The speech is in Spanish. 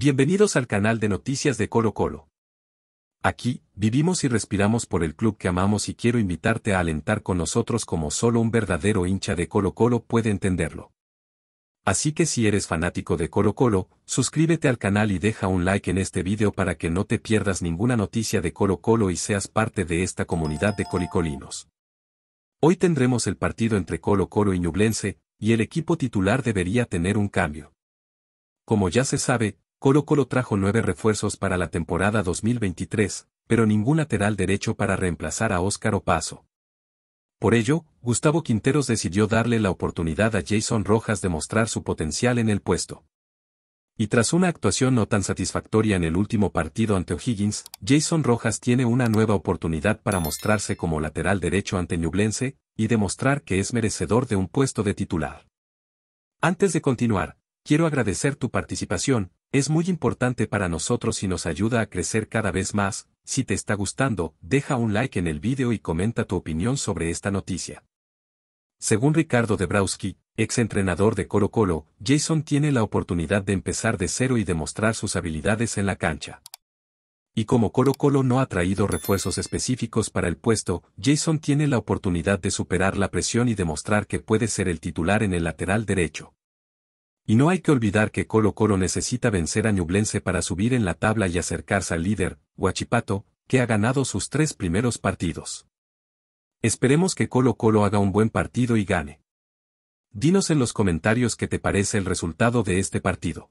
Bienvenidos al canal de noticias de Colo Colo. Aquí, vivimos y respiramos por el club que amamos y quiero invitarte a alentar con nosotros como solo un verdadero hincha de Colo Colo puede entenderlo. Así que si eres fanático de Colo Colo, suscríbete al canal y deja un like en este video para que no te pierdas ninguna noticia de Colo Colo y seas parte de esta comunidad de colicolinos. Hoy tendremos el partido entre Colo Colo y Ñublense, y el equipo titular debería tener un cambio. Como ya se sabe, Colo Colo trajo nueve refuerzos para la temporada 2023, pero ningún lateral derecho para reemplazar a Óscar Opaso. Por ello, Gustavo Quinteros decidió darle la oportunidad a Jason Rojas de mostrar su potencial en el puesto. Y tras una actuación no tan satisfactoria en el último partido ante O'Higgins, Jason Rojas tiene una nueva oportunidad para mostrarse como lateral derecho ante Ñublense, y demostrar que es merecedor de un puesto de titular. Antes de continuar, Quiero agradecer tu participación, es muy importante para nosotros y nos ayuda a crecer cada vez más. Si te está gustando, deja un like en el vídeo y comenta tu opinión sobre esta noticia. Según Ricardo Debrowski, exentrenador de Coro Colo, Jason tiene la oportunidad de empezar de cero y demostrar sus habilidades en la cancha. Y como Coro Colo no ha traído refuerzos específicos para el puesto, Jason tiene la oportunidad de superar la presión y demostrar que puede ser el titular en el lateral derecho. Y no hay que olvidar que Colo Colo necesita vencer a Ñublense para subir en la tabla y acercarse al líder, Huachipato, que ha ganado sus tres primeros partidos. Esperemos que Colo Colo haga un buen partido y gane. Dinos en los comentarios qué te parece el resultado de este partido.